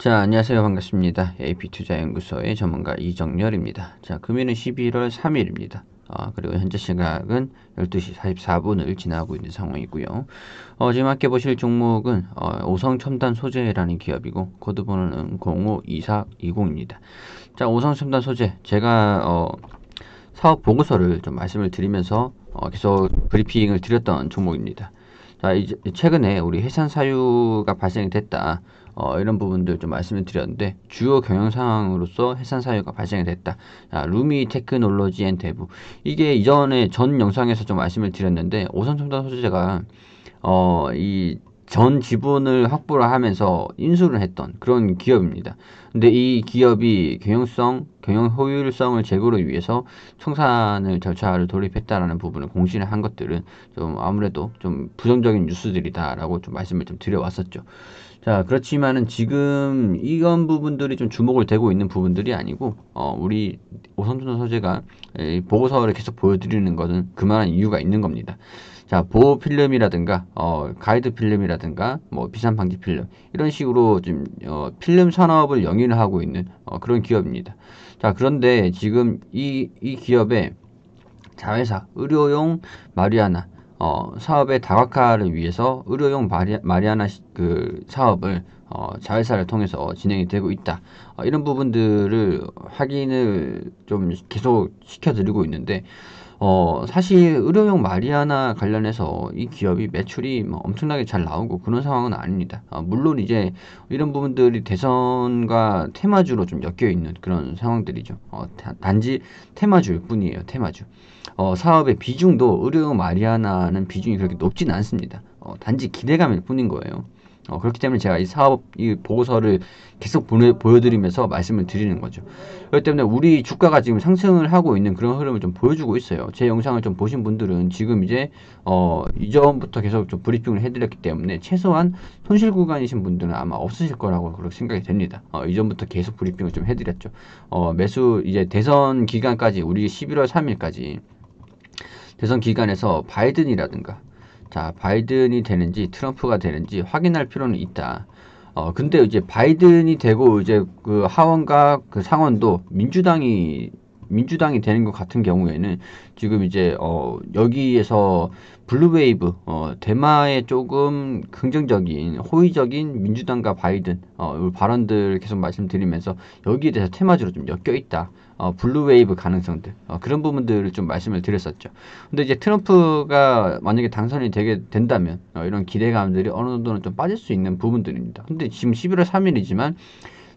자, 안녕하세요. 반갑습니다. AP투자연구소의 전문가 이정렬입니다. 자, 금일은 11월 3일입니다. 아, 어, 그리고 현재 시각은 12시 44분을 지나고 있는 상황이고요. 어, 지금 함께 보실 종목은 어, 오성첨단 소재라는 기업이고 코드번호는 052420입니다. 자, 오성첨단 소재 제가 어, 사업 보고서를 좀 말씀을 드리면서 어, 계속 브리핑을 드렸던 종목입니다. 자, 이제 최근에 우리 해산 사유가 발생이 됐다. 어, 이런 부분들 좀 말씀을 드렸는데 주요 경영 상황으로서 해산 사유가 발생이 됐다. 자, 루미 테크놀로지 앤 대부 이게 이전에 전 영상에서 좀 말씀을 드렸는데 오선첨단 소재가 어, 이 전 지분을 확보를 하면서 인수를 했던 그런 기업입니다. 근데 이 기업이 경영성, 경영 효율성을 제고를 위해서 청산을 절차를 돌입했다라는 부분을 공신을한 것들은 좀 아무래도 좀 부정적인 뉴스들이다라고 좀 말씀을 좀 드려왔었죠. 자, 그렇지만은 지금 이건 부분들이 좀 주목을 되고 있는 부분들이 아니고, 어, 우리 오선준호 소재가 보고서를 계속 보여드리는 것은 그만한 이유가 있는 겁니다. 자, 보호 필름이라든가, 어, 가이드 필름이라든가, 뭐, 비산 방지 필름, 이런 식으로 지금, 어, 필름 산업을 영위를 하고 있는, 어, 그런 기업입니다. 자, 그런데 지금 이, 이 기업의 자회사, 의료용 마리아나, 어, 사업의 다각화를 위해서 의료용 마리, 마리아나 시, 그 사업을 어, 자회사를 통해서 진행이 되고 있다. 어, 이런 부분들을 확인을 좀 계속 시켜드리고 있는데 어, 사실 의료용 마리아나 관련해서 이 기업이 매출이 뭐 엄청나게 잘 나오고 그런 상황은 아닙니다. 아, 물론 이제 이런 부분들이 대선과 테마주로 좀 엮여 있는 그런 상황들이죠. 어, 단지 테마주일 뿐이에요. 테마주. 어, 사업의 비중도 의료용 마리아나는 비중이 그렇게 높진 않습니다. 어, 단지 기대감일 뿐인 거예요. 어, 그렇기 때문에 제가 이 사업 이 보고서를 계속 보내, 보여드리면서 말씀을 드리는 거죠. 그렇기 때문에 우리 주가가 지금 상승을 하고 있는 그런 흐름을 좀 보여주고 있어요. 제 영상을 좀 보신 분들은 지금 이제 어, 이전부터 계속 좀 브리핑을 해드렸기 때문에 최소한 손실 구간이신 분들은 아마 없으실 거라고 그렇게 생각이 됩니다. 어, 이전부터 계속 브리핑을 좀 해드렸죠. 어, 매수 이제 대선 기간까지 우리 11월 3일까지 대선 기간에서 바이든이라든가 자, 바이든이 되는지 트럼프가 되는지 확인할 필요는 있다. 어, 근데 이제 바이든이 되고 이제 그 하원과 그 상원도 민주당이 민주당이 되는 것 같은 경우에는 지금 이제 어 여기에서 블루웨이브 어 대마에 조금 긍정적인 호의적인 민주당과 바이든 어 발언들 계속 말씀드리면서 여기에 대해서 테마주로 좀 엮여 있다. 어, 블루웨이브 가능성들 어, 그런 부분들을 좀 말씀을 드렸었죠. 근데 이제 트럼프가 만약에 당선이 되게 된다면 어, 이런 기대감들이 어느 정도는 좀 빠질 수 있는 부분들입니다. 근데 지금 11월 3일이지만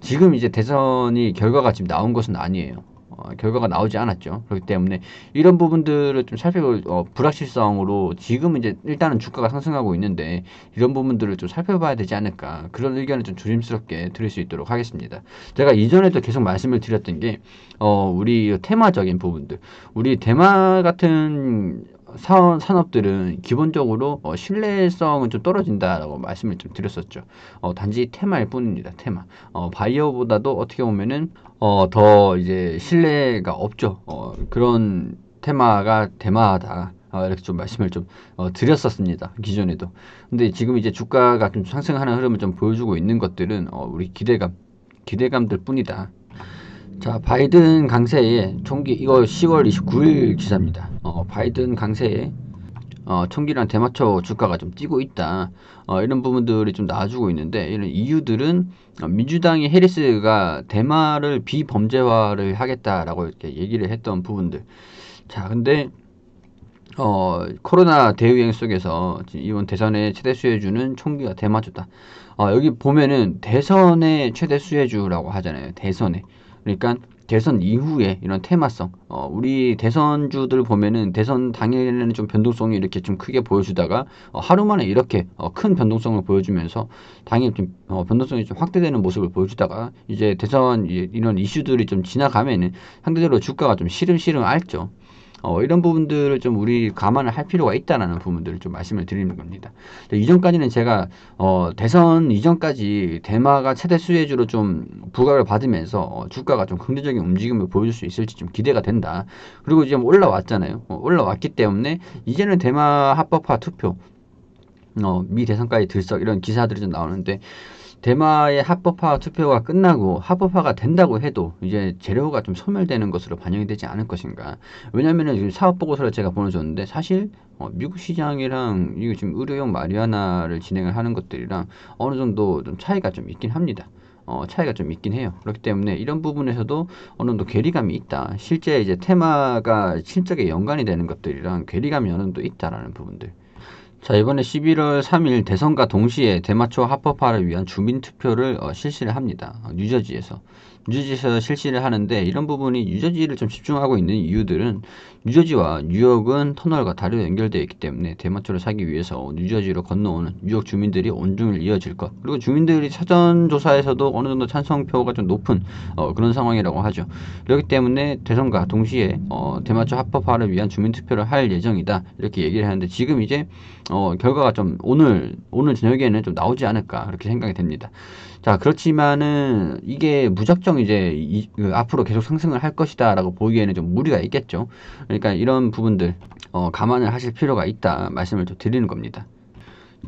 지금 이제 대선이 결과가 지금 나온 것은 아니에요. 어, 결과가 나오지 않았죠. 그렇기 때문에 이런 부분들을 좀 살펴볼 어, 불확실성으로 지금 이제 일단은 주가가 상승하고 있는데 이런 부분들을 좀 살펴봐야 되지 않을까 그런 의견을 좀 조심스럽게 드릴 수 있도록 하겠습니다. 제가 이전에도 계속 말씀을 드렸던 게 어, 우리 테마적인 부분들, 우리 대마 같은 사원 산업들은 기본적으로 어, 신뢰성은 좀 떨어진다라고 말씀을 좀 드렸었죠. 어, 단지 테마일 뿐입니다. 테마. 어, 바이어보다도 어떻게 보면은 어, 더 이제 신뢰가 없죠. 어, 그런 테마가 대마하다. 어, 이렇게 좀 말씀을 좀 어, 드렸었습니다. 기존에도. 근데 지금 이제 주가가 좀 상승하는 흐름을 좀 보여주고 있는 것들은 어, 우리 기대감, 기대감들 뿐이다. 자, 바이든 강세에 총기 이거 10월 29일 기사입니다. 어, 바이든 강세에 어, 총기랑 대마초 주가가 좀 뛰고 있다. 어, 이런 부분들이 좀 나와주고 있는데 이런 이유들은 어, 민주당이 해리스가 대마를 비범죄화를 하겠다라고 이렇게 얘기를 했던 부분들. 자, 근데 어, 코로나 대유행 속에서 이번 대선의 최대 수혜주는 총기가 대마초다. 어, 여기 보면은 대선의 최대 수혜주라고 하잖아요. 대선에. 그러니까 대선 이후에 이런 테마성 어, 우리 대선주들 보면은 대선 당일에는 좀 변동성이 이렇게 좀 크게 보여주다가 어, 하루 만에 이렇게 어, 큰 변동성을 보여주면서 당일 좀 어, 변동성이 좀 확대되는 모습을 보여주다가 이제 대선 이런 이슈들이 좀 지나가면은 상대적으로 주가가 좀 시름시름 앓죠. 어, 이런 부분들을 좀 우리 감안을 할 필요가 있다라는 부분들을 좀 말씀을 드리는 겁니다. 이전까지는 제가 어, 대선 이전까지 대마가 최대 수혜주로 좀 부각을 받으면서 어, 주가가 좀 긍정적인 움직임을 보여줄 수 있을지 좀 기대가 된다. 그리고 지금 올라왔잖아요. 어, 올라왔기 때문에 이제는 대마 합법화 투표 어, 미 대선까지 들썩 이런 기사들이 좀 나오는데 대마의 합법화 투표가 끝나고 합법화가 된다고 해도 이제 재료가 좀 소멸되는 것으로 반영이 되지 않을 것인가. 왜냐면은 지금 사업 보고서를 제가 보내줬는데 사실 어, 미국 시장이랑 이거 지금 의료용 마리아나를 진행을 하는 것들이랑 어느 정도 좀 차이가 좀 있긴 합니다. 어, 차이가 좀 있긴 해요. 그렇기 때문에 이런 부분에서도 어느 정도 괴리감이 있다. 실제 이제 테마가 실적에 연관이 되는 것들이랑 괴리감이 어느 정도 있다라는 부분들. 자 이번에 11월 3일 대선과 동시에 대마초 합법화를 위한 주민투표를 어, 실시를 합니다. 어, 뉴저지에서 뉴저지에서 실시를 하는데 이런 부분이 뉴저지를좀 집중하고 있는 이유들은 뉴저지와 뉴욕은 터널과 다리로 연결되어 있기 때문에 대마초를 사기 위해서 뉴저지로 건너오는 뉴욕 주민들이 온종일 이어질 것 그리고 주민들이 사전조사에서도 어느 정도 찬성표가 좀 높은 어, 그런 상황이라고 하죠 그렇기 때문에 대선과 동시에 어, 대마초 합법화를 위한 주민투표를 할 예정이다 이렇게 얘기를 하는데 지금 이제 어, 결과가 좀 오늘 오늘 저녁에는 좀 나오지 않을까 그렇게 생각이 됩니다 자, 그렇지만은 이게 무작정 이제 이, 그 앞으로 계속 상승을 할 것이다라고 보기에는 좀 무리가 있겠죠. 그러니까 이런 부분들 어, 감안을 하실 필요가 있다 말씀을 좀 드리는 겁니다.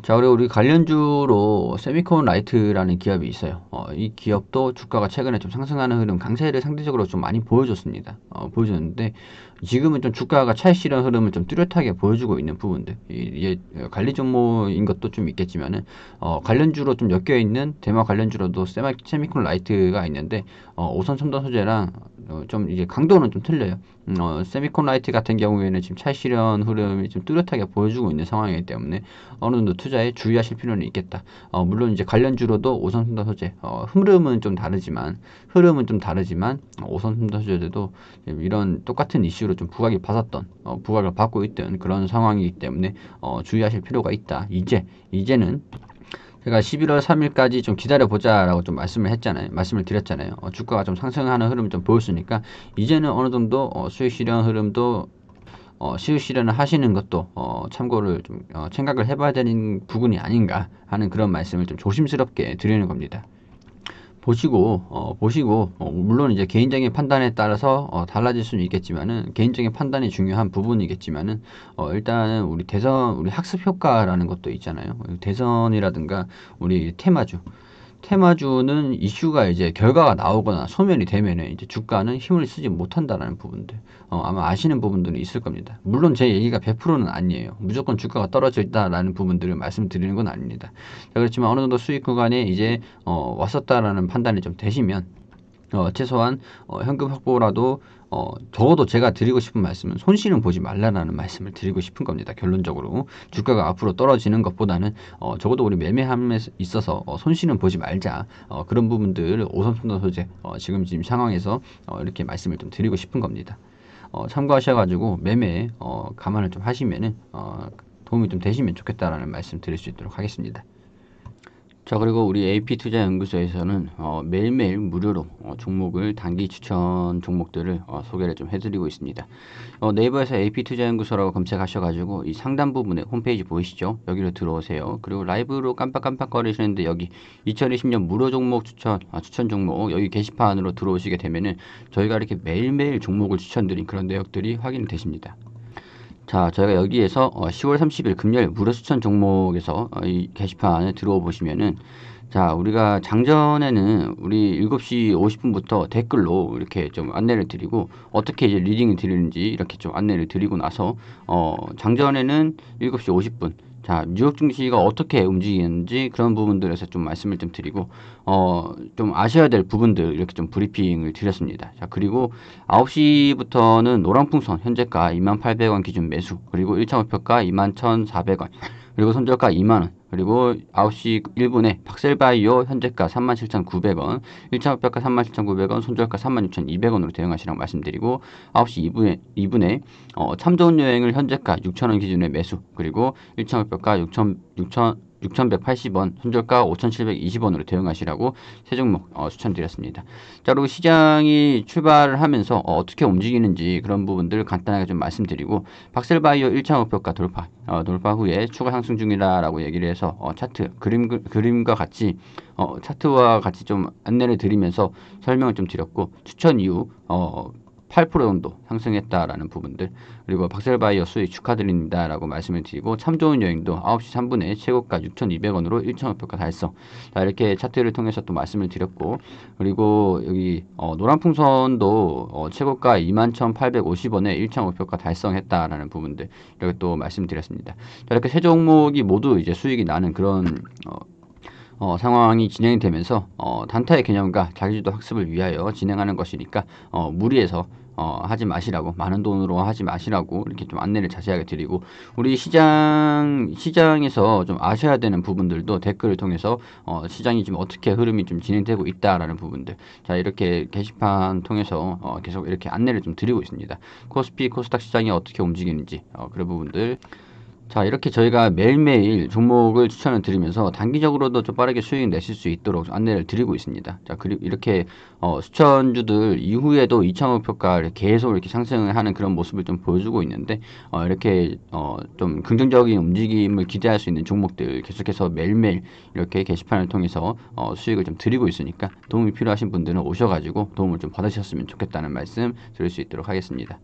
자, 그리고 우리 관련주로 세미콘 라이트라는 기업이 있어요. 어, 이 기업도 주가가 최근에 좀 상승하는 흐름 강세를 상대적으로 좀 많이 보여줬습니다. 어, 보여줬는데 지금은 좀 주가가 차익실현 흐름을 좀 뚜렷하게 보여주고 있는 부분들 이게 관리 종목인 것도 좀 있겠지만은 어, 관련주로 좀 엮여 있는 대마 관련주로도 세마 세미콘 라이트가 있는데 어, 오선 첨단 소재랑 어, 좀 이제 강도는 좀 틀려요. 음, 어, 세미콘 라이트 같은 경우에는 지금 차실현 흐름이 좀 뚜렷하게 보여주고 있는 상황이기 때문에 어느 정도 투자에 주의하실 필요는 있겠다. 어, 물론 이제 관련주로도 오선순도 소재, 어, 흐름은 좀 다르지만 흐름은 좀 다르지만 어, 오선순도 소재도 들 이런 똑같은 이슈 이슈로 좀 부각이 받았던 어, 부각을 받고 있던 그런 상황이기 때문에 어, 주의하실 필요가 있다. 이제 이제는 제가 11월 3일까지 좀 기다려보자라고 좀 말씀을 했잖아요. 말씀을 드렸잖아요. 어, 주가가 좀 상승하는 흐름을 좀 보였으니까 이제는 어느 정도 어, 수익 실현 흐름도 어, 수익 실현을 하시는 것도 어, 참고를 좀 어, 생각을 해봐야 되는 부분이 아닌가 하는 그런 말씀을 좀 조심스럽게 드리는 겁니다. 보시고 어, 보시고 어, 물론 이제 개인적인 판단에 따라서 어, 달라질 수는 있겠지만은 개인적인 판단이 중요한 부분이겠지만은 어, 일단은 우리 대선 우리 학습 효과라는 것도 있잖아요 대선이라든가 우리 테마주 테마주는 이슈가 이제 결과가 나오거나 소멸이 되면은 이제 주가는 힘을 쓰지 못한다라는 부분들 어, 아마 아시는 부분들이 있을 겁니다. 물론 제 얘기가 100%는 아니에요. 무조건 주가가 떨어져 있다라는 부분들을 말씀드리는 건 아닙니다. 자, 그렇지만 어느 정도 수익 구간에 이제 어, 왔었다라는 판단이 좀 되시면 어, 최소한 어, 현금 확보라도 어, 적어도 제가 드리고 싶은 말씀은 손실은 보지 말라라는 말씀을 드리고 싶은 겁니다. 결론적으로 주가가 앞으로 떨어지는 것보다는 어, 적어도 우리 매매함에 있어서 어, 손실은 보지 말자 어, 그런 부분들 오선순도 소재 어, 지금 지금 상황에서 어, 이렇게 말씀을 좀 드리고 싶은 겁니다. 어, 참고하셔가지고 매매 어, 감안을 좀 하시면은 어, 도움이 좀 되시면 좋겠다라는 말씀 드릴 수 있도록 하겠습니다. 자 그리고 우리 AP투자연구소에서는 어, 매일매일 무료로 어, 종목을 단기 추천 종목들을 어, 소개를 좀 해드리고 있습니다. 어, 네이버에서 AP투자연구소라고 검색하셔가지고 이 상단 부분에 홈페이지 보이시죠? 여기로 들어오세요. 그리고 라이브로 깜빡깜빡 거리시는데 여기 2020년 무료 종목 추천 아, 추천 종목 여기 게시판으로 들어오시게 되면은 저희가 이렇게 매일매일 종목을 추천드린 그런 내역들이 확인되십니다. 자, 저희가 여기에서 10월 어, 30일 금요일 무료 추천 종목에서 어, 이 게시판에 들어오 보시면은 자, 우리가 장전에는 우리 7시 50분부터 댓글로 이렇게 좀 안내를 드리고 어떻게 이제 리딩을 드리는지 이렇게 좀 안내를 드리고 나서 어, 장전에는 7시 50분 자 뉴욕 증시가 어떻게 움직이는지 그런 부분들에서 좀 말씀을 좀 드리고 어 좀 아셔야 될 부분들 이렇게 좀 브리핑을 드렸습니다. 자 그리고 9시부터는 노란풍선 현재가 2 8 0 0원 기준 매수 그리고 1차 목표가 21,400원 그리고 손절가 2만원 그리고 9시 1분에 박셀바이오 현재가 37,900원, 1차 목표가 37,900원, 손절가 36,200원으로 대응하시라고 말씀드리고 9시 2분에, 2분에 어, 참 좋은 여행을 현재가 6,000원 기준의 매수, 그리고 1차 목표가 6,000, 6,000 6,180원, 손절가 5,720원으로 대응하시라고 세 종목 어, 추천드렸습니다. 자, 그리고 시장이 출발을 하면서 어, 어 떻게 움직이는지 그런 부분들 간단하게 좀 말씀드리고 박셀바이오 1차 목표가 돌파, 어, 돌파 후에 추가 상승 중이라라고 얘기를 해서 어, 차트 그림 그림과 같이 어, 차트와 같이 좀 안내를 드리면서 설명을 좀 드렸고 추천 이후 어, 8% 정도 상승했다라는 부분들 그리고 박셀바이어 수익 축하드립니다라고 말씀을 드리고 참 좋은 여행도 9시 3분에 최고가 6,200원으로 1,500가 달성 자 이렇게 차트를 통해서 또 말씀을 드렸고 그리고 여기 어, 노란 풍선도 어, 최고가 21,850원에 1,500가 달성했다라는 부분들 이렇게 또 말씀드렸습니다 자 이렇게 세 종목이 모두 이제 수익이 나는 그런 어, 어, 상황이 진행이 되면서 어, 단타의 개념과 자기주도 학습을 위하여 진행하는 것이니까 어, 무리해서 어, 하지 마시라고 많은 돈으로 하지 마시라고 이렇게 좀 안내를 자세하게 드리고 우리 시장 시장에서 좀 아셔야 되는 부분들도 댓글을 통해서 어, 시장이 지금 어떻게 흐름이 좀 진행되고 있다라는 부분들 자 이렇게 게시판 통해서 어, 계속 이렇게 안내를 좀 드리고 있습니다 코스피 코스닥 시장이 어떻게 움직이는지 어, 그런 부분들 자 이렇게 저희가 매일매일 종목을 추천을 드리면서 단기적으로도 좀 빠르게 수익 내실 수 있도록 안내를 드리고 있습니다. 자 그리고 이렇게 어, 수천주들 이후에도 2천억 표가를 계속 이렇게 상승하는 을 그런 모습을 좀 보여주고 있는데 어, 이렇게 어, 좀 긍정적인 움직임을 기대할 수 있는 종목들 계속해서 매일매일 이렇게 게시판을 통해서 어, 수익을 좀 드리고 있으니까 도움이 필요하신 분들은 오셔가지고 도움을 좀 받으셨으면 좋겠다는 말씀 드릴 수 있도록 하겠습니다.